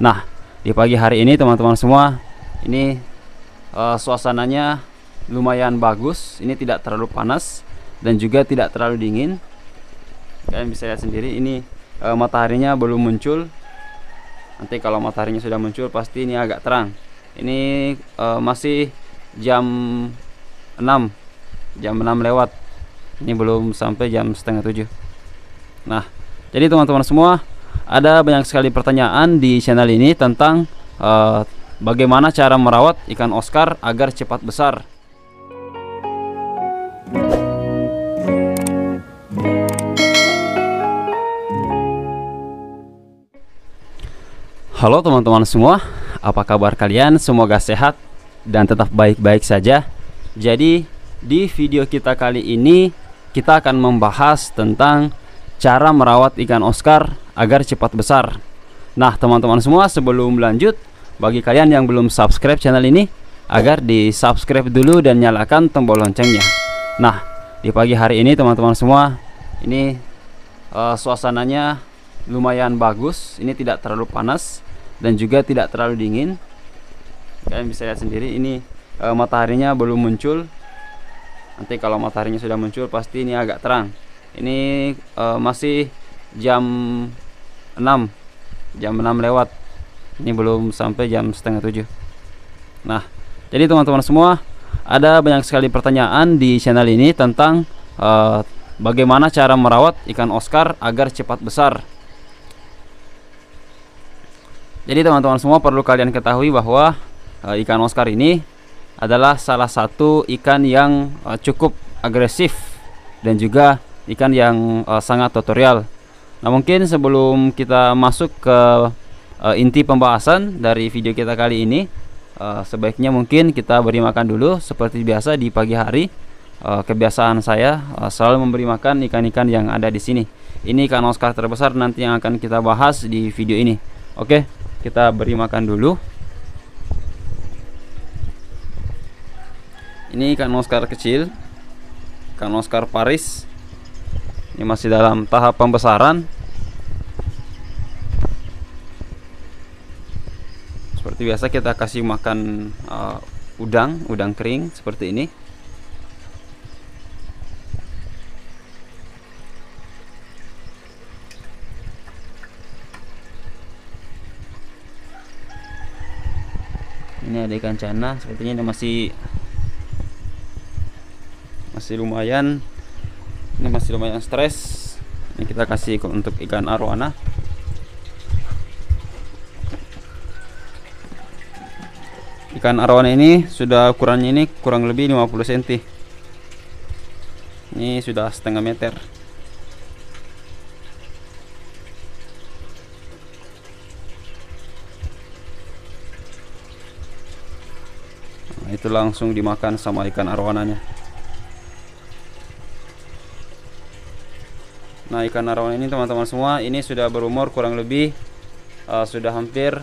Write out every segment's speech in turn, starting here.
Nah, di pagi hari ini teman-teman semua, ini uh, suasananya lumayan bagus. Ini tidak terlalu panas dan juga tidak terlalu dingin. Kalian bisa lihat sendiri ini uh, mataharinya belum muncul. Nanti kalau mataharinya sudah muncul pasti ini agak terang. Ini uh, masih jam 6. Jam 6 lewat. Ini belum sampai jam setengah 7. Nah, jadi teman-teman semua ada banyak sekali pertanyaan di channel ini tentang uh, bagaimana cara merawat ikan Oscar agar cepat besar. Halo teman-teman semua, apa kabar kalian? Semoga sehat dan tetap baik-baik saja. Jadi, di video kita kali ini kita akan membahas tentang cara merawat ikan Oscar agar cepat besar. Nah, teman-teman semua sebelum lanjut, bagi kalian yang belum subscribe channel ini, agar di-subscribe dulu dan nyalakan tombol loncengnya. Nah, di pagi hari ini teman-teman semua, ini uh, suasananya lumayan bagus, ini tidak terlalu panas dan juga tidak terlalu dingin. Kalian bisa lihat sendiri ini uh, mataharinya belum muncul. Nanti kalau mataharinya sudah muncul pasti ini agak terang. Ini uh, masih jam 6 jam 6 lewat ini belum sampai jam setengah 7 nah jadi teman-teman semua ada banyak sekali pertanyaan di channel ini tentang uh, bagaimana cara merawat ikan Oscar agar cepat besar jadi teman-teman semua perlu kalian ketahui bahwa uh, ikan Oscar ini adalah salah satu ikan yang uh, cukup agresif dan juga ikan yang uh, sangat tutorial Nah mungkin sebelum kita masuk ke uh, inti pembahasan dari video kita kali ini uh, sebaiknya mungkin kita beri makan dulu seperti biasa di pagi hari uh, kebiasaan saya uh, selalu memberi makan ikan-ikan yang ada di sini ini ikan Oscar terbesar nanti yang akan kita bahas di video ini oke kita beri makan dulu ini ikan Oscar kecil ikan Oscar Paris ini masih dalam tahap pembesaran seperti biasa kita kasih makan uh, udang udang kering seperti ini ini ada ikan cana sepertinya ini masih masih lumayan ini masih lumayan stres ini kita kasih untuk ikan arwana. ikan arwana ini sudah ukurannya ini kurang lebih 50 cm ini sudah setengah meter nah, itu langsung dimakan sama ikan arwananya Nah ikan narawan ini teman-teman semua ini sudah berumur kurang lebih uh, sudah hampir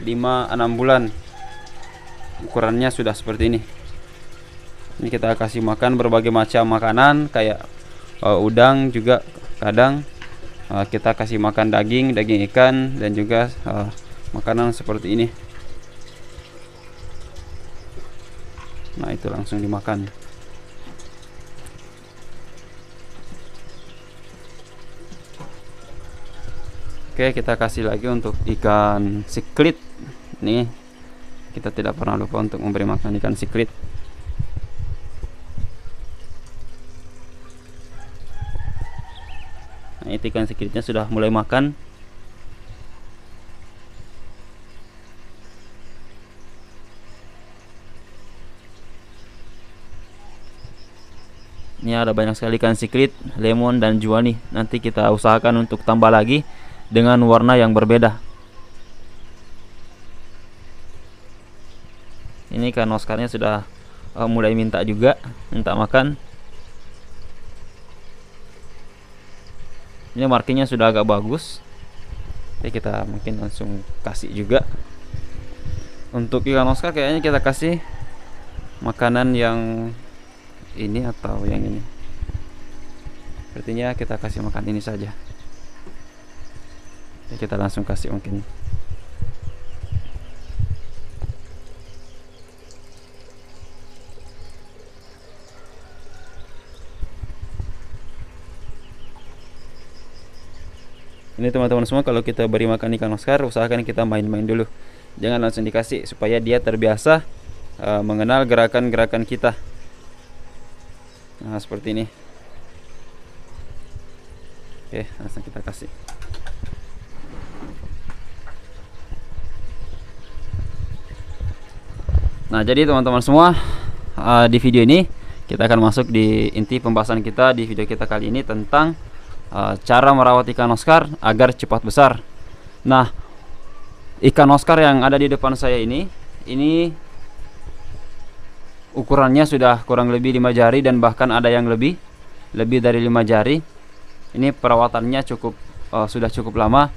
5-6 bulan ukurannya sudah seperti ini ini kita kasih makan berbagai macam makanan kayak uh, udang juga kadang uh, kita kasih makan daging daging ikan dan juga uh, makanan seperti ini nah itu langsung dimakan Oke kita kasih lagi untuk ikan siklit nih kita tidak pernah lupa untuk memberi makan ikan siklit nah itu ikan siklitnya sudah mulai makan ini ada banyak sekali ikan siklit lemon dan juani. nanti kita usahakan untuk tambah lagi dengan warna yang berbeda. Ini kan Oscarnya sudah uh, mulai minta juga, minta makan. Ini markingnya sudah agak bagus. Jadi kita mungkin langsung kasih juga. Untuk ikan Oscar kayaknya kita kasih makanan yang ini atau yang ini. Sepertinya kita kasih makan ini saja. Ini kita langsung kasih mungkin ini teman-teman semua kalau kita beri makan ikan Oscar usahakan kita main-main dulu jangan langsung dikasih supaya dia terbiasa uh, mengenal gerakan-gerakan kita nah seperti ini oke langsung kita kasih Nah, jadi teman-teman semua uh, di video ini kita akan masuk di inti pembahasan kita di video kita kali ini tentang uh, cara merawat ikan Oscar agar cepat besar. Nah, ikan Oscar yang ada di depan saya ini, ini ukurannya sudah kurang lebih lima jari dan bahkan ada yang lebih, lebih dari lima jari. Ini perawatannya cukup uh, sudah cukup lama.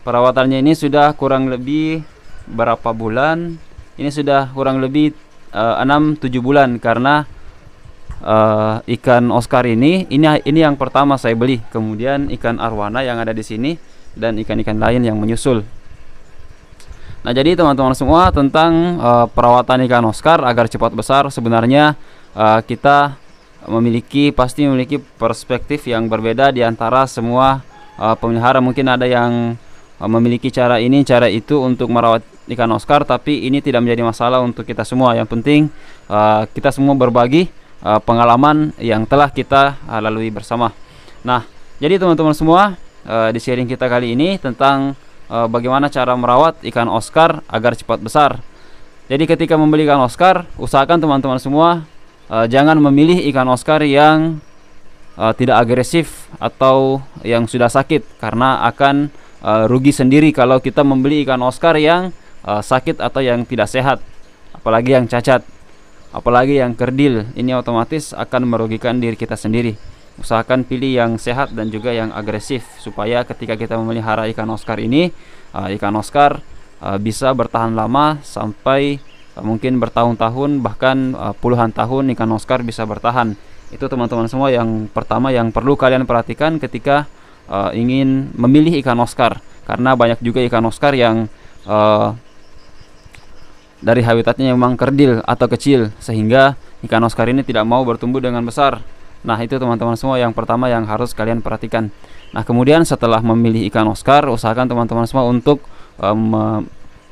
Perawatannya ini sudah kurang lebih berapa bulan? ini sudah kurang lebih uh, tujuh bulan karena uh, ikan Oscar ini ini ini yang pertama saya beli. Kemudian ikan arwana yang ada di sini dan ikan-ikan lain yang menyusul. Nah, jadi teman-teman semua tentang uh, perawatan ikan Oscar agar cepat besar sebenarnya uh, kita memiliki pasti memiliki perspektif yang berbeda di antara semua uh, pemelihara. Mungkin ada yang Eh, memiliki cara ini cara itu untuk merawat ikan Oscar tapi ini tidak menjadi masalah untuk kita semua yang penting uh, kita semua berbagi uh, pengalaman yang telah kita uh, lalui bersama nah jadi teman-teman semua uh, di sharing kita kali ini tentang uh, bagaimana cara merawat ikan Oscar agar cepat besar jadi ketika membeli ikan Oscar usahakan teman-teman semua uh, jangan memilih ikan Oscar yang uh, tidak agresif atau yang sudah sakit karena akan uh, rugi sendiri kalau kita membeli ikan Oscar yang uh, sakit atau yang tidak sehat, apalagi yang cacat, apalagi yang kerdil. Ini otomatis akan merugikan diri kita sendiri. Usahakan pilih yang sehat dan juga yang agresif supaya ketika kita memelihara ikan Oscar ini, uh, ikan Oscar uh, bisa bertahan lama sampai uh, mungkin bertahun-tahun bahkan uh, puluhan tahun ikan Oscar bisa bertahan. Itu teman-teman semua yang pertama yang perlu kalian perhatikan ketika uh, ingin memilih ikan Oscar karena banyak juga ikan Oscar yang uh, dari habitatnya memang kerdil atau kecil sehingga ikan Oscar ini tidak mau bertumbuh dengan besar. Nah, itu teman-teman semua yang pertama yang harus kalian perhatikan. Nah, kemudian setelah memilih ikan Oscar, usahakan teman-teman semua untuk um,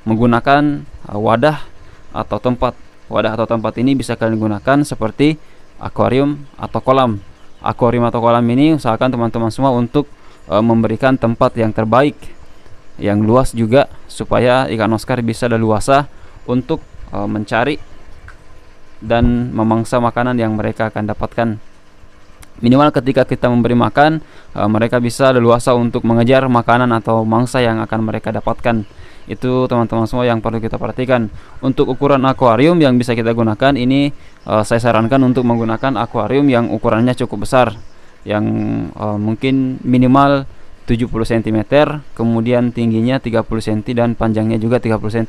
menggunakan wadah atau tempat. Wadah atau tempat ini bisa kalian gunakan seperti akuarium atau kolam. Akuarium atau kolam ini usahakan teman-teman semua untuk uh, memberikan tempat yang terbaik yang luas juga supaya ikan Oscar bisa leluasa untuk uh, mencari dan memangsa makanan yang mereka akan dapatkan. Minimal ketika kita memberi makan, e, mereka bisa leluasa untuk mengejar makanan atau mangsa yang akan mereka dapatkan. Itu teman-teman semua yang perlu kita perhatikan. Untuk ukuran akuarium yang bisa kita gunakan ini e, saya sarankan untuk menggunakan akuarium yang ukurannya cukup besar yang uh, mungkin minimal 70 cm, kemudian tingginya 30 cm dan panjangnya juga 30 cm.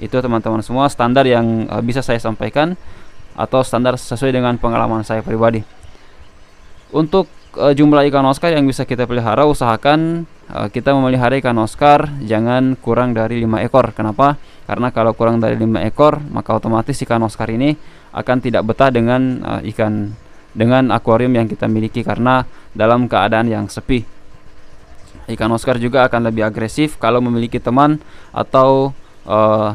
Itu teman-teman semua standar yang uh, bisa saya sampaikan atau standar sesuai dengan pengalaman saya pribadi. Untuk uh, jumlah ikan Oscar yang bisa kita pelihara, usahakan uh, kita memelihara ikan Oscar jangan kurang dari 5 ekor. Kenapa? Karena kalau kurang dari 5 ekor, maka otomatis ikan Oscar ini akan tidak betah dengan uh, ikan dengan akuarium yang kita miliki karena dalam keadaan yang sepi. Ikan Oscar juga akan lebih agresif kalau memiliki teman atau eh,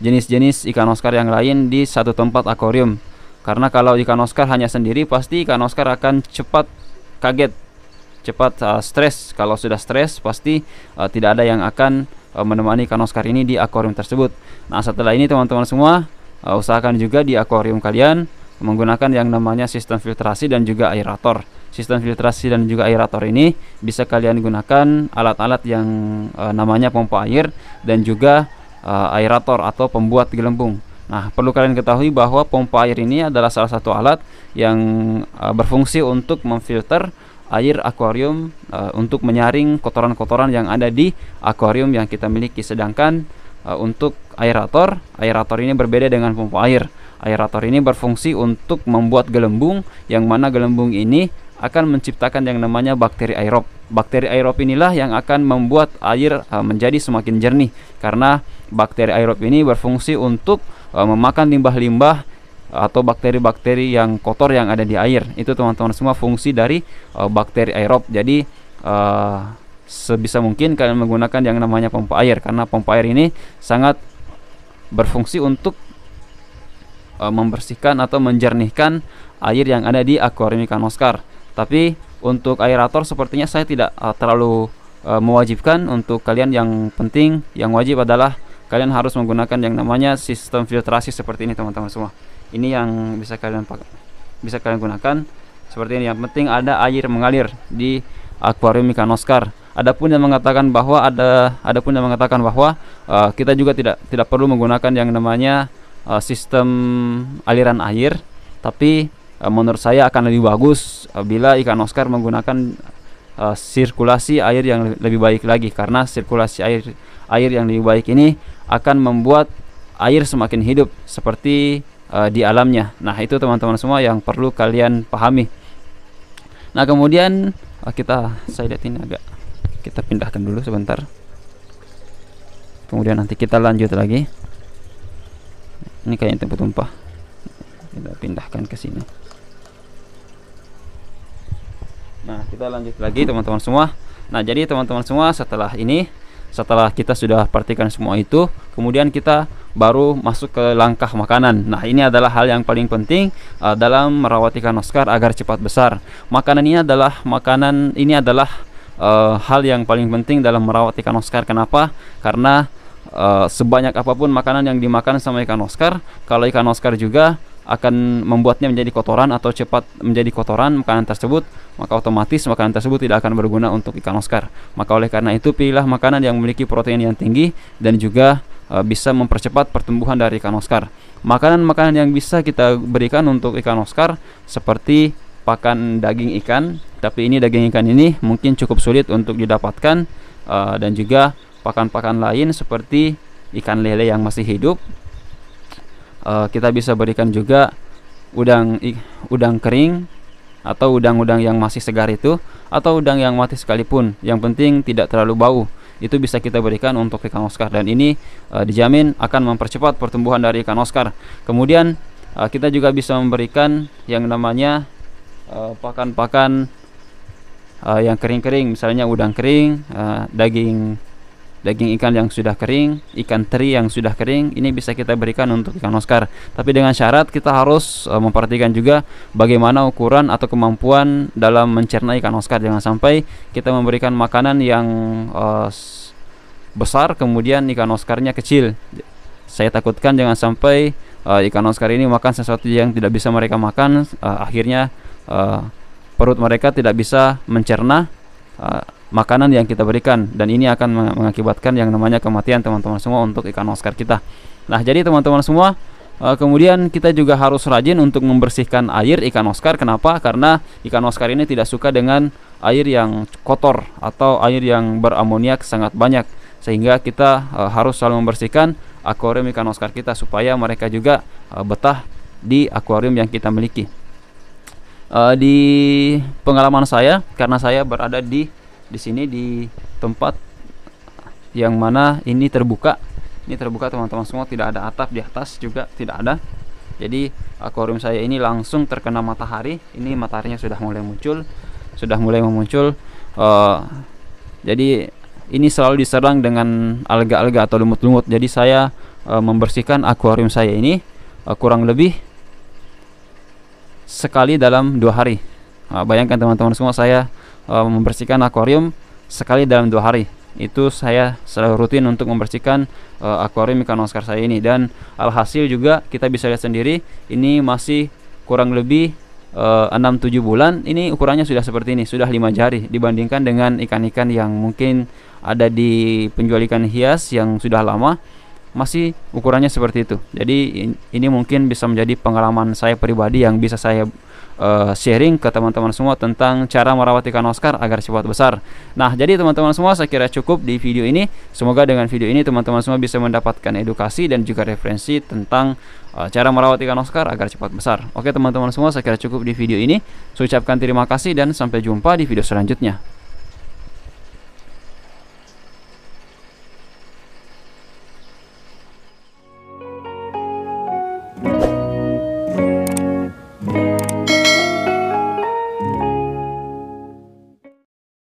jenis-jenis uh, ikan Oscar yang lain di satu tempat akuarium. Karena kalau ikan Oscar hanya sendiri pasti ikan Oscar akan cepat kaget, cepat uh, stres. Kalau sudah stres pasti uh, tidak ada yang akan uh, menemani ikan Oscar ini di akuarium tersebut. Nah, setelah ini teman-teman semua uh, usahakan juga di akuarium kalian menggunakan yang namanya sistem filtrasi dan juga aerator. Sistem filtrasi dan juga aerator ini bisa kalian gunakan alat-alat yang e, namanya pompa air dan juga e, aerator atau pembuat gelembung. Nah, perlu kalian ketahui bahwa pompa air ini adalah salah satu alat yang e, berfungsi untuk memfilter air akuarium e, untuk menyaring kotoran-kotoran yang ada di akuarium yang kita miliki. Sedangkan e, untuk aerator, aerator ini berbeda dengan pompa air Aerator ini berfungsi untuk membuat gelembung yang mana gelembung ini akan menciptakan yang namanya bakteri aerob. Bakteri aerob inilah yang akan membuat air eh, menjadi semakin jernih karena bakteri aerob ini berfungsi untuk eh, memakan limbah-limbah atau bakteri-bakteri yang kotor yang ada di air. Itu teman-teman semua fungsi dari eh, bakteri aerob. Jadi sebisa mungkin kalian menggunakan yang namanya pompa air karena pompa air ini sangat berfungsi untuk e, membersihkan atau menjernihkan air yang ada di akuarium ikan Oscar. Tapi untuk aerator sepertinya saya tidak e, terlalu e, mewajibkan untuk kalian yang penting yang wajib adalah kalian harus menggunakan yang namanya sistem filtrasi seperti ini teman-teman semua. Ini yang bisa kalian pakai bisa kalian gunakan seperti ini yang penting ada air mengalir di akuarium ikan Oscar. Adapun yang mengatakan bahwa ada adapun yang mengatakan bahwa uh, kita juga tidak tidak perlu menggunakan yang namanya uh, sistem aliran air tapi uh, menurut saya akan lebih bagus uh, bila ikan Oscar menggunakan uh, sirkulasi air yang lebih baik lagi karena sirkulasi air air yang lebih baik ini akan membuat air semakin hidup seperti uh, di alamnya. Nah, itu teman-teman semua yang perlu kalian pahami. Nah, kemudian uh, kita saya lihat ini agak kita pindahkan dulu sebentar. Kemudian nanti kita lanjut lagi ini kayaknya tempat tumpah kita pindahkan ke sini nah kita lanjut lagi teman-teman semua nah jadi teman-teman semua setelah ini setelah kita sudah perhatikan semua itu kemudian kita baru masuk ke langkah makanan nah ini adalah hal yang paling penting uh, dalam merawat ikan Oscar agar cepat besar makanan ini adalah makanan ini adalah uh, hal yang paling penting dalam merawat ikan Oscar kenapa karena Eh, sebanyak apapun makanan yang dimakan sama ikan Oscar, kalau ikan Oscar juga akan membuatnya menjadi kotoran atau cepat menjadi kotoran makanan tersebut, maka otomatis makanan tersebut tidak akan berguna untuk ikan Oscar. Maka oleh karena itu pilihlah makanan yang memiliki protein yang tinggi dan juga e, bisa mempercepat pertumbuhan dari ikan Oscar. Makanan-makanan yang bisa kita berikan untuk ikan Oscar seperti pakan daging ikan, tapi ini daging ikan ini mungkin cukup sulit untuk didapatkan e, dan juga pakan-pakan lain seperti ikan lele yang masih hidup e, kita bisa berikan juga udang udang kering atau udang-udang yang masih segar itu atau udang yang mati sekalipun yang penting tidak terlalu bau itu bisa kita berikan untuk ikan Oscar dan ini e, dijamin akan mempercepat pertumbuhan dari ikan Oscar kemudian e, kita juga bisa memberikan yang namanya pakan-pakan e, yang kering-kering misalnya udang kering daging daging ikan yang sudah kering, ikan teri yang sudah kering, ini bisa kita berikan untuk ikan Oscar. Tapi dengan syarat kita harus uh, memperhatikan juga bagaimana ukuran atau kemampuan dalam mencerna ikan Oscar. Jangan sampai kita memberikan makanan yang uh, besar kemudian ikan Oscarnya kecil. Saya takutkan jangan sampai uh, ikan Oscar ini makan sesuatu yang tidak bisa mereka makan, uh, akhirnya uh, perut mereka tidak bisa mencerna Ah, makanan yang kita berikan dan ini akan mengakibatkan yang namanya kematian teman-teman semua untuk ikan Oscar kita. Nah, jadi teman-teman semua ah, kemudian kita juga harus rajin untuk membersihkan air ikan Oscar. Kenapa? Karena ikan Oscar ini tidak suka dengan air yang kotor atau air yang beramoniak sangat banyak sehingga kita ah, harus selalu membersihkan akuarium ikan Oscar kita supaya mereka juga betah di akuarium yang kita miliki uh, di pengalaman saya karena saya berada di di sini di tempat yang mana ini terbuka ini terbuka teman-teman semua tidak ada atap di atas juga tidak ada jadi akuarium saya ini langsung terkena matahari ini mataharinya sudah mulai muncul sudah mulai memuncul uh, jadi ini selalu diserang dengan alga-alga atau lumut-lumut jadi saya uh, membersihkan akuarium saya ini uh, kurang lebih sekali dalam dua hari. Nah, bayangkan teman-teman semua saya uh, membersihkan akuarium sekali dalam dua hari. Itu saya selalu rutin untuk membersihkan uh, akuarium ikan Oscar saya ini dan alhasil juga kita bisa lihat sendiri ini masih kurang lebih ah, uh, 6-7 bulan ini ukurannya sudah seperti ini sudah lima jari dibandingkan dengan ikan-ikan yang mungkin ada di penjual ikan hias yang sudah lama masih ukurannya seperti itu. Jadi ini mungkin bisa menjadi pengalaman saya pribadi yang bisa saya uh, sharing ke teman-teman semua tentang cara merawat ikan Oscar agar cepat besar. Nah, jadi teman-teman semua saya kira cukup di video ini. Semoga dengan video ini teman-teman semua bisa mendapatkan edukasi dan juga referensi tentang uh, cara merawat ikan Oscar agar cepat besar. Oke, teman-teman semua saya kira cukup di video ini. Saya ucapkan terima kasih dan sampai jumpa di video selanjutnya.